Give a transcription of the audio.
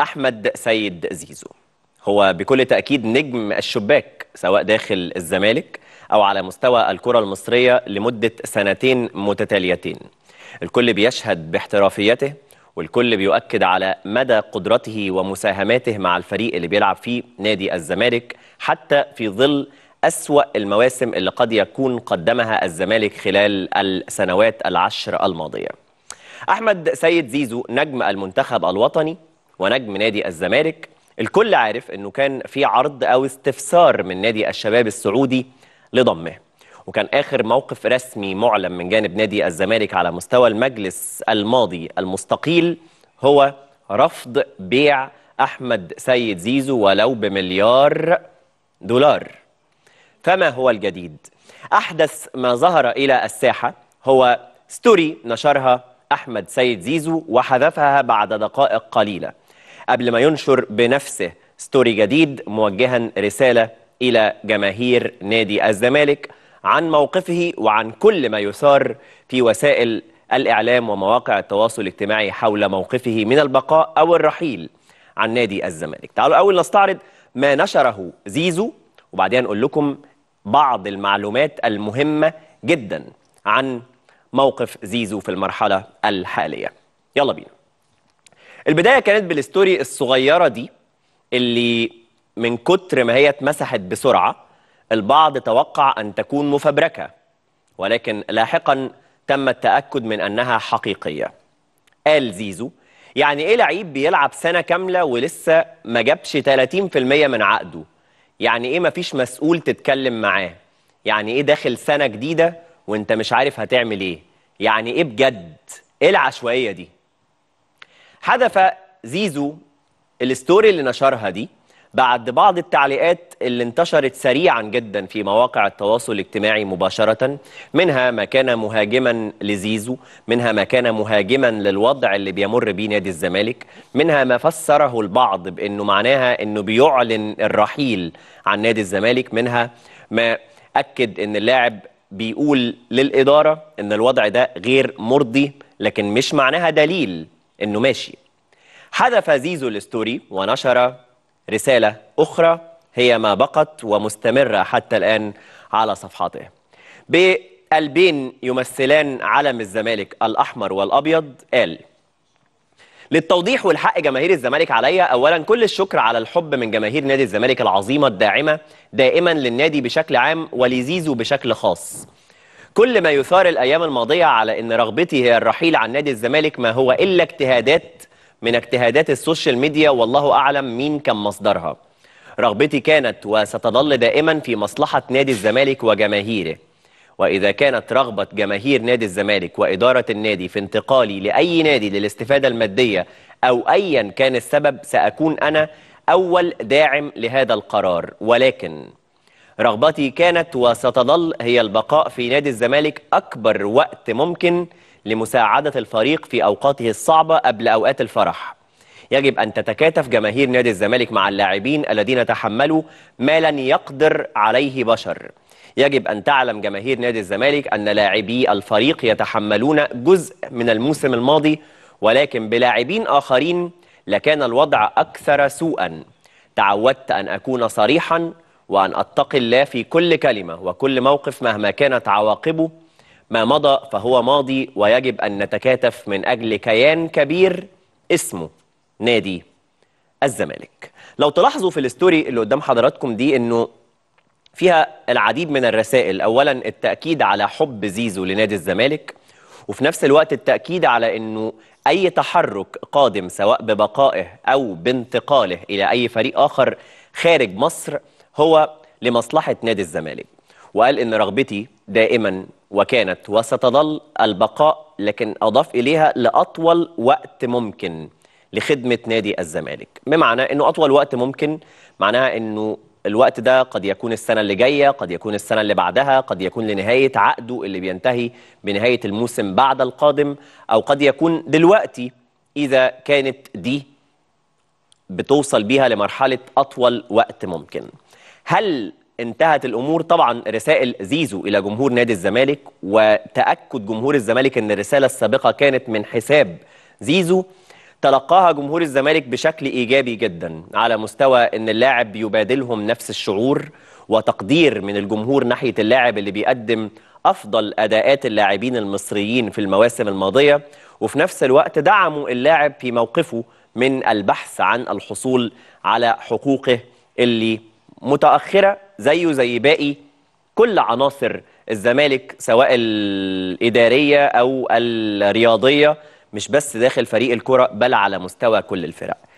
أحمد سيد زيزو هو بكل تأكيد نجم الشباك سواء داخل الزمالك أو على مستوى الكرة المصرية لمدة سنتين متتاليتين الكل بيشهد باحترافيته والكل بيؤكد على مدى قدرته ومساهماته مع الفريق اللي بيلعب فيه نادي الزمالك حتى في ظل أسوأ المواسم اللي قد يكون قدمها الزمالك خلال السنوات العشر الماضية أحمد سيد زيزو نجم المنتخب الوطني ونجم نادي الزمالك الكل عارف انه كان في عرض او استفسار من نادي الشباب السعودي لضمه وكان اخر موقف رسمي معلن من جانب نادي الزمالك على مستوى المجلس الماضي المستقيل هو رفض بيع احمد سيد زيزو ولو بمليار دولار فما هو الجديد احدث ما ظهر الى الساحه هو ستوري نشرها احمد سيد زيزو وحذفها بعد دقائق قليله قبل ما ينشر بنفسه ستوري جديد موجها رسالة إلى جماهير نادي الزمالك عن موقفه وعن كل ما يثار في وسائل الإعلام ومواقع التواصل الاجتماعي حول موقفه من البقاء أو الرحيل عن نادي الزمالك تعالوا أول نستعرض ما نشره زيزو وبعدين نقول لكم بعض المعلومات المهمة جدا عن موقف زيزو في المرحلة الحالية يلا بينا البدايه كانت بالستوري الصغيره دي اللي من كتر ما هي اتمسحت بسرعه البعض توقع ان تكون مفبركه ولكن لاحقا تم التاكد من انها حقيقيه قال زيزو يعني ايه لعيب بيلعب سنه كامله ولسه ما جابش 30% من عقده يعني ايه مفيش مسؤول تتكلم معاه يعني ايه داخل سنه جديده وانت مش عارف هتعمل ايه يعني ايه بجد ايه العشوائيه دي حذف زيزو الستوري اللي نشرها دي بعد بعض التعليقات اللي انتشرت سريعا جدا في مواقع التواصل الاجتماعي مباشرة منها ما كان مهاجما لزيزو منها ما كان مهاجما للوضع اللي بيمر بيه نادي الزمالك منها ما فسره البعض بأنه معناها أنه بيعلن الرحيل عن نادي الزمالك منها ما أكد أن اللاعب بيقول للإدارة أن الوضع ده غير مرضي لكن مش معناها دليل انه ماشي حذف زيزو الستوري ونشر رسالة أخرى هي ما بقت ومستمرة حتى الآن على صفحته بقلبين يمثلان علم الزمالك الأحمر والأبيض قال للتوضيح والحق جماهير الزمالك عليا اولا كل الشكر على الحب من جماهير نادي الزمالك العظيمه الداعمه دائما للنادي بشكل عام ولزيزو بشكل خاص كل ما يثار الايام الماضيه على ان رغبتي هي الرحيل عن نادي الزمالك ما هو الا اجتهادات من اجتهادات السوشيال ميديا والله اعلم مين كان مصدرها. رغبتي كانت وستظل دائما في مصلحه نادي الزمالك وجماهيره. واذا كانت رغبه جماهير نادي الزمالك واداره النادي في انتقالي لاي نادي للاستفاده الماديه او ايا كان السبب ساكون انا اول داعم لهذا القرار ولكن رغبتي كانت وستظل هي البقاء في نادي الزمالك أكبر وقت ممكن لمساعدة الفريق في أوقاته الصعبة قبل أوقات الفرح يجب أن تتكاتف جماهير نادي الزمالك مع اللاعبين الذين تحملوا ما لن يقدر عليه بشر يجب أن تعلم جماهير نادي الزمالك أن لاعبي الفريق يتحملون جزء من الموسم الماضي ولكن بلاعبين آخرين لكان الوضع أكثر سوءا تعودت أن أكون صريحا وأن أتقي الله في كل كلمة وكل موقف مهما كانت عواقبه ما مضى فهو ماضي ويجب أن نتكاتف من أجل كيان كبير اسمه نادي الزمالك لو تلاحظوا في الستوري اللي قدام حضراتكم دي أنه فيها العديد من الرسائل أولا التأكيد على حب زيزو لنادي الزمالك وفي نفس الوقت التأكيد على أنه أي تحرك قادم سواء ببقائه أو بانتقاله إلى أي فريق آخر خارج مصر هو لمصلحة نادي الزمالك وقال إن رغبتي دائما وكانت وستظل البقاء لكن أضاف إليها لأطول وقت ممكن لخدمة نادي الزمالك بمعنى أنه أطول وقت ممكن معناها أنه الوقت ده قد يكون السنة اللي جاية قد يكون السنة اللي بعدها قد يكون لنهاية عقده اللي بينتهي بنهاية الموسم بعد القادم أو قد يكون دلوقتي إذا كانت دي بتوصل بيها لمرحلة أطول وقت ممكن هل انتهت الامور طبعا رسائل زيزو الى جمهور نادي الزمالك وتاكد جمهور الزمالك ان الرساله السابقه كانت من حساب زيزو تلقاها جمهور الزمالك بشكل ايجابي جدا على مستوى ان اللاعب يبادلهم نفس الشعور وتقدير من الجمهور ناحيه اللاعب اللي بيقدم افضل اداءات اللاعبين المصريين في المواسم الماضيه وفي نفس الوقت دعموا اللاعب في موقفه من البحث عن الحصول على حقوقه اللي متأخرة زيه زي باقي كل عناصر الزمالك سواء الإدارية أو الرياضية مش بس داخل فريق الكرة بل على مستوى كل الفرق